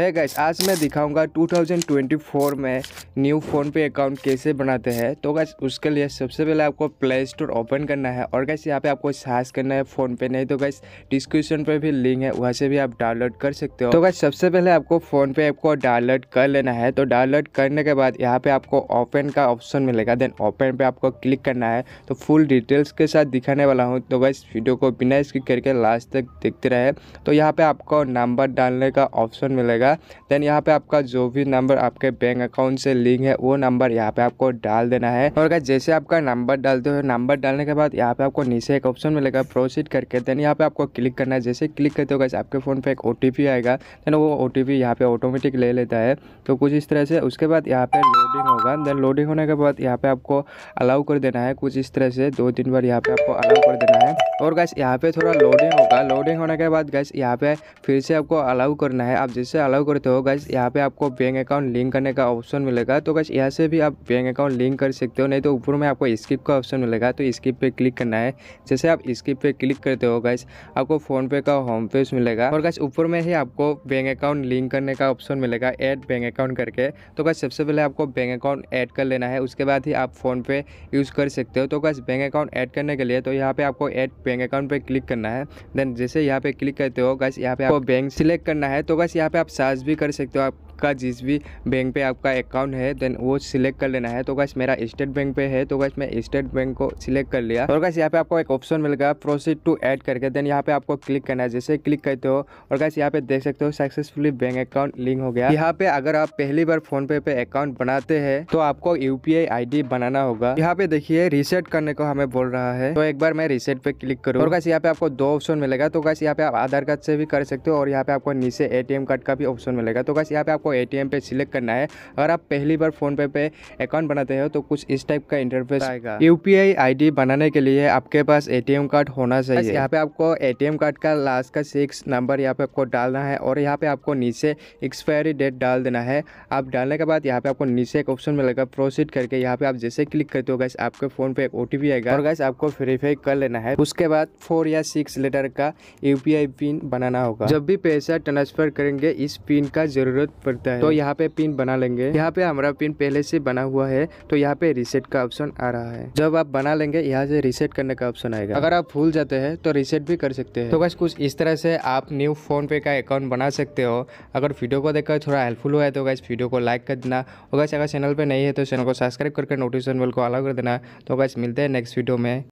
है गाइस आज मैं दिखाऊंगा 2024 में न्यू फ़ोन पे अकाउंट कैसे बनाते हैं तो गैस उसके लिए सबसे पहले आपको प्ले स्टोर ओपन करना है और गैस यहाँ पे आपको सर्च करना है फ़ोन पे नहीं तो गैस डिस्क्रिप्शन पे भी लिंक है वहाँ से भी आप डाउनलोड कर सकते हो तो गैस सबसे पहले आपको फ़ोन पे ऐप को डाउनलोड कर लेना है तो डाउनलोड करने के बाद यहाँ पे आपको ओपन का ऑप्शन मिलेगा देन ओपन पे आपको क्लिक करना है तो फुल डिटेल्स के साथ दिखाने वाला हूँ तो गैस वीडियो को बिना स्किक करके लास्ट तक देखते रहे तो यहाँ पे आपको नंबर डालने का ऑप्शन मिलेगा जाएगा देन यहाँ पे आपका जो भी नंबर आपके बैंक अकाउंट से लिंक है वो नंबर यहाँ पे आपको डाल देना है और अगर जैसे आपका नंबर डालते हो नंबर डालने के बाद यहाँ पे आपको नीचे एक ऑप्शन मिलेगा प्रोसीड करके देन यहाँ पे आपको क्लिक करना है जैसे क्लिक करते हो आपके फ़ोन पे एक ओ आएगा देन वो ओ टी यहाँ पे ऑटोमेटिक ले लेता है तो कुछ इस तरह से उसके बाद यहाँ पे लोडिंग होगा देन लोडिंग होने के बाद यहाँ पे आपको अलाउ कर देना है कुछ इस तरह से दो तीन बार यहाँ पे आपको अलाउ कर देना है और गैस यहाँ पे थोड़ा लोडिंग होगा लोडिंग होने के बाद गैस यहाँ पे फिर से आपको अलाउ करना है आप जैसे अलाउ अलाउ करते हो गैस यहाँ पे आपको बैंक अकाउंट लिंक करने का ऑप्शन मिलेगा तो गैस यहाँ से भी आप बैंक अकाउंट लिंक कर सकते हो नहीं तो ऊपर में आपको स्किप का ऑप्शन मिलेगा तो स्किप पे क्लिक करना है जैसे आप स्किप पे क्लिक करते हो गैस आपको फ़ोनपे का होम पेज मिलेगा और गैस ऊपर में ही आपको बैंक अकाउंट लिंक करने का ऑप्शन मिलेगा एड बैंक अकाउंट करके तो गैस सबसे पहले आपको बैंक अकाउंट ऐड कर लेना है उसके बाद ही आप फ़ोनपे यूज़ कर सकते हो तो गैस बैंक अकाउंट ऐड करने के लिए तो यहाँ पर आपको एड बैंक अकाउंट पर क्लिक करना है देन जैसे यहाँ पर क्लिक करते हो गैस यहाँ पर आपको बैंक सिलेक्ट करना है तो गैस यहाँ पे आप मसाज भी कर सकते हो आप आपका जिस भी बैंक पे आपका अकाउंट है देन वो सिलेक्ट कर लेना है तो गैस मेरा स्टेट बैंक पे है तो गैस मैं स्टेट बैंक को सिलेक्ट कर लिया और गैस यहाँ पे आपको एक ऑप्शन मिल गया प्रोसीड टू ऐड करके देन यहाँ पे आपको क्लिक करना है जैसे क्लिक करते हो और गैस यहाँ पे देख सकते हो सक्सेसफुली बैंक अकाउंट लिंक हो गया यहाँ पे अगर आप पहली बार फोन पे पे अकाउंट बनाते हैं तो आपको यूपीआई आईडी बनाना होगा यहाँ पे देखिए रिसेट करने को हमें बोल रहा है तो एक बार मैं रिसेट पे क्लिक करूँ और गैस यहाँ पे आपको दो ऑप्शन मिलेगा तो गैस यहाँ पे आप आधार कार्ड से भी कर सकते हो और यहाँ पे आपको नीचे एटीएम कार्ड का भी ऑप्शन मिलेगा तो गैस यहाँ पे आपको आपको ए पे सिलेक्ट करना है अगर आप पहली बार फोन पे पे अकाउंट बनाते हो तो कुछ इस टाइप का इंटरफेस आएगा यू पी बनाने के लिए आपके पास ए कार्ड होना चाहिए यहाँ पे आपको ए कार्ड का लास्ट का सिक्स नंबर यहाँ पे आपको डालना है और यहाँ पे आपको नीचे एक्सपायरी डेट डाल देना है आप डालने के बाद यहाँ पे आपको नीचे एक ऑप्शन मिलेगा प्रोसीड करके यहाँ पे आप जैसे क्लिक करते हो गैस आपके फ़ोन पे एक ओ आएगा और गैस आपको वेरीफाई कर लेना है उसके बाद फोर या सिक्स लेटर का यू पिन बनाना होगा जब भी पैसा ट्रांसफर करेंगे इस पिन का ज़रूरत पड़ती सकता है तो यहाँ पे पिन बना लेंगे यहाँ पे हमारा पिन पहले से बना हुआ है तो यहाँ पे रिसेट का ऑप्शन आ रहा है जब आप बना लेंगे यहाँ से रिसेट करने का ऑप्शन आएगा अगर आप भूल जाते हैं तो रिसेट भी कर सकते हैं तो बस कुछ इस तरह से आप न्यू फोन पे का अकाउंट बना सकते हो अगर वीडियो को देखकर थोड़ा हेल्पफुल हुआ है तो गैस वीडियो को लाइक कर देना और गैस अगर चैनल पर नहीं है तो चैनल को सब्सक्राइब करके नोटिफिकेशन बेल को अलाउ कर देना तो गैस मिलते हैं नेक्स्ट वीडियो में